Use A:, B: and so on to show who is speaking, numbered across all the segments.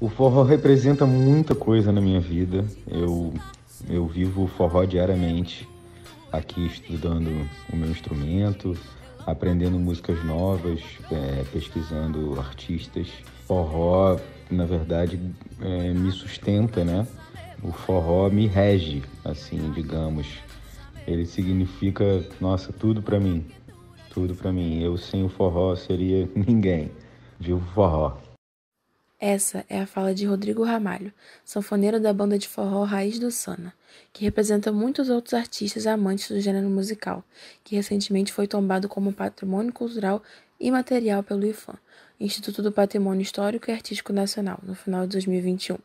A: O forró representa muita coisa na minha vida. Eu, eu vivo forró diariamente, aqui estudando o meu instrumento, aprendendo músicas novas, é, pesquisando artistas. Forró, na verdade, é, me sustenta, né? O forró me rege, assim, digamos. Ele significa, nossa, tudo para mim. Tudo para mim. Eu sem o forró seria ninguém. Vivo forró.
B: Essa é a fala de Rodrigo Ramalho, sanfoneiro da banda de forró Raiz do Sana, que representa muitos outros artistas amantes do gênero musical, que recentemente foi tombado como patrimônio cultural imaterial pelo IFAM, Instituto do Patrimônio Histórico e Artístico Nacional, no final de 2021.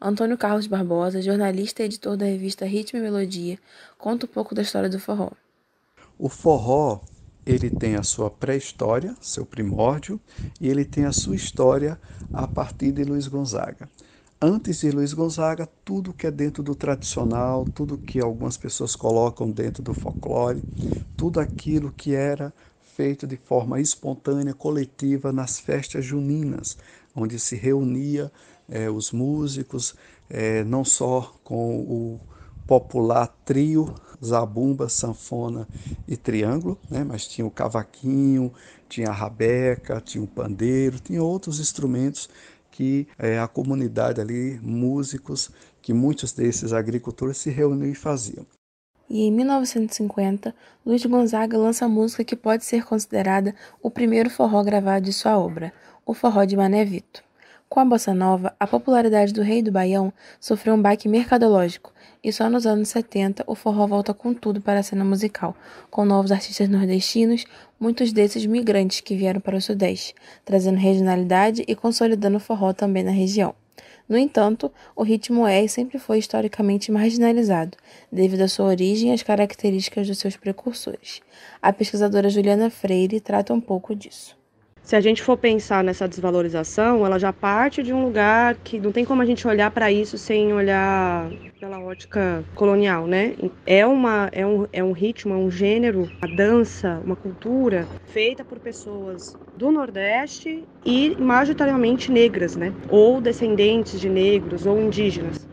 B: Antônio Carlos Barbosa, jornalista e editor da revista Ritmo e Melodia, conta um pouco da história do forró.
C: O forró ele tem a sua pré-história, seu primórdio, e ele tem a sua história a partir de Luiz Gonzaga. Antes de Luiz Gonzaga, tudo que é dentro do tradicional, tudo que algumas pessoas colocam dentro do folclore, tudo aquilo que era feito de forma espontânea, coletiva, nas festas juninas, onde se reunia é, os músicos, é, não só com o popular trio zabumba, sanfona e triângulo, né? mas tinha o cavaquinho, tinha a rabeca, tinha o pandeiro, tinha outros instrumentos que é, a comunidade ali, músicos, que muitos desses agricultores se reuniam e faziam.
B: E em 1950, Luiz Gonzaga lança a música que pode ser considerada o primeiro forró gravado de sua obra, o Forró de Mané Vito. Com a bossa nova, a popularidade do rei do baião sofreu um baque mercadológico, e só nos anos 70 o forró volta com tudo para a cena musical, com novos artistas nordestinos, muitos desses migrantes que vieram para o sudeste, trazendo regionalidade e consolidando o forró também na região. No entanto, o ritmo é e sempre foi historicamente marginalizado, devido à sua origem e às características dos seus precursores. A pesquisadora Juliana Freire trata um pouco disso se a gente for pensar nessa desvalorização, ela já parte de um lugar que não tem como a gente
D: olhar para isso sem olhar pela ótica colonial, né? É, uma, é, um, é um ritmo, é um gênero, uma dança, uma cultura feita por pessoas do Nordeste e majoritariamente negras, né? Ou descendentes de negros
B: ou indígenas.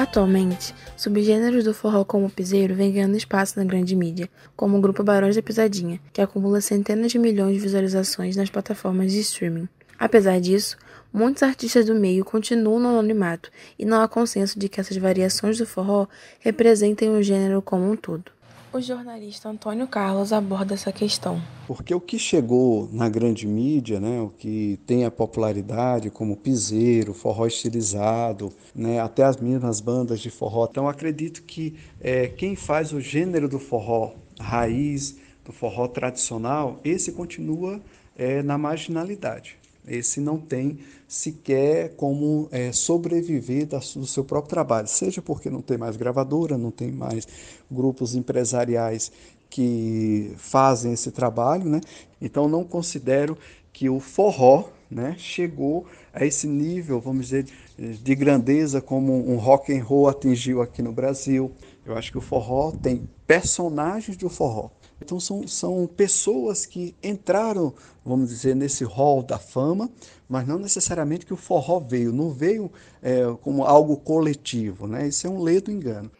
B: Atualmente, subgêneros do forró como piseiro vêm ganhando espaço na grande mídia, como o grupo Barões da Pisadinha, que acumula centenas de milhões de visualizações nas plataformas de streaming. Apesar disso, muitos artistas do meio continuam no anonimato e não há consenso de que essas variações do forró representem o gênero como um todo. O jornalista Antônio Carlos aborda essa questão.
C: Porque o que chegou na grande mídia, né, o que tem a popularidade, como piseiro, forró estilizado, né, até as mesmas bandas de forró. Então, acredito que é, quem faz o gênero do forró raiz, do forró tradicional, esse continua é, na marginalidade. Esse não tem sequer como é, sobreviver do seu próprio trabalho, seja porque não tem mais gravadora, não tem mais grupos empresariais que fazem esse trabalho, né? Então não considero que o forró né? chegou a esse nível, vamos dizer, de grandeza como um rock and roll atingiu aqui no Brasil. Eu acho que o forró tem personagens do forró. Então são, são pessoas que entraram, vamos dizer, nesse hall da fama, mas não necessariamente que o forró veio, não veio é, como algo coletivo, né? Isso é um ledo engano.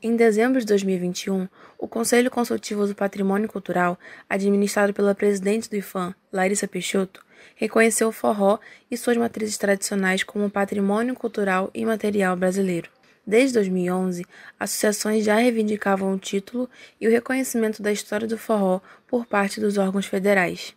B: Em dezembro de 2021, o Conselho Consultivo do Patrimônio Cultural, administrado pela presidente do IFAM, Larissa Peixoto, reconheceu o forró e suas matrizes tradicionais como patrimônio cultural e material brasileiro. Desde 2011, associações já reivindicavam o título e o reconhecimento da história do forró por parte dos órgãos federais.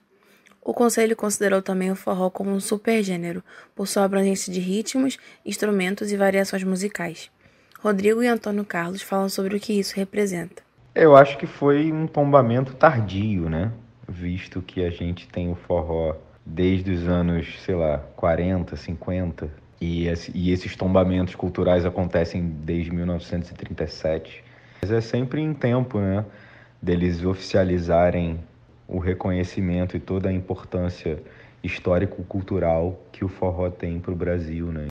B: O Conselho considerou também o forró como um supergênero, por sua abrangência de ritmos, instrumentos e variações musicais. Rodrigo e Antônio Carlos falam sobre o que isso representa.
A: Eu acho que foi um tombamento tardio, né? Visto que a gente tem o forró desde os anos, sei lá, 40, 50. E, e esses tombamentos culturais acontecem desde 1937. Mas é sempre em tempo, né? Deles oficializarem o reconhecimento e toda a importância histórico-cultural que o forró tem para o Brasil, né?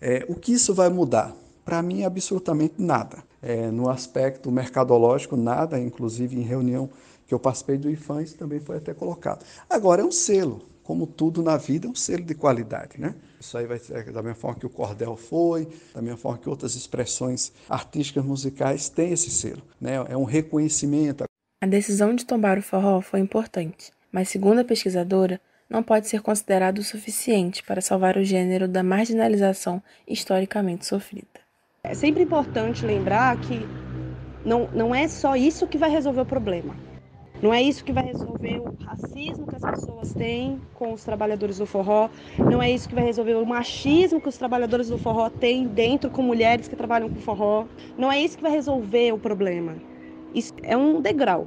C: É, o que isso vai mudar? Para mim, absolutamente nada. É, no aspecto mercadológico, nada, inclusive em reunião que eu participei do Ifans isso também foi até colocado. Agora, é um selo, como tudo na vida, é um selo de qualidade, né? Isso aí vai ser da mesma forma que o cordel foi, da mesma forma que outras expressões artísticas musicais têm esse selo, né? É um reconhecimento.
B: A decisão de tombar o forró foi importante, mas segundo a pesquisadora, não pode ser considerado o suficiente para salvar o gênero da marginalização historicamente sofrida. É sempre importante lembrar que não, não
D: é só isso que vai resolver o problema. Não é isso que vai resolver o racismo que as pessoas têm com os trabalhadores do forró, não é isso que vai resolver o machismo que os trabalhadores do forró têm dentro com mulheres que trabalham com forró, não é isso que vai resolver o problema. Isso é um degrau.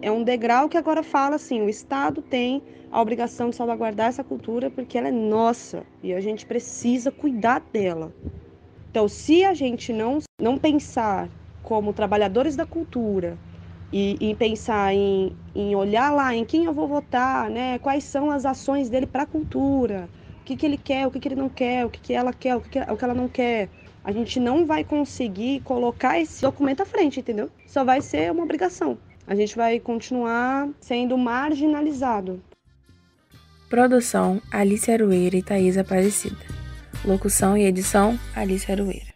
D: É um degrau que agora fala assim: o Estado tem a obrigação de salvaguardar essa cultura porque ela é nossa e a gente precisa cuidar dela. Então, se a gente não, não pensar como trabalhadores da cultura, e, e pensar em, em olhar lá em quem eu vou votar, né? Quais são as ações dele para a cultura? O que, que ele quer, o que, que ele não quer, o que, que ela quer, o que, que, o que ela não quer. A gente não vai conseguir colocar esse documento à frente, entendeu? Só vai ser uma obrigação. A gente vai continuar sendo marginalizado.
B: Produção: Alice Arueira e Thaís Aparecida. Locução e
A: edição: Alice Arueira.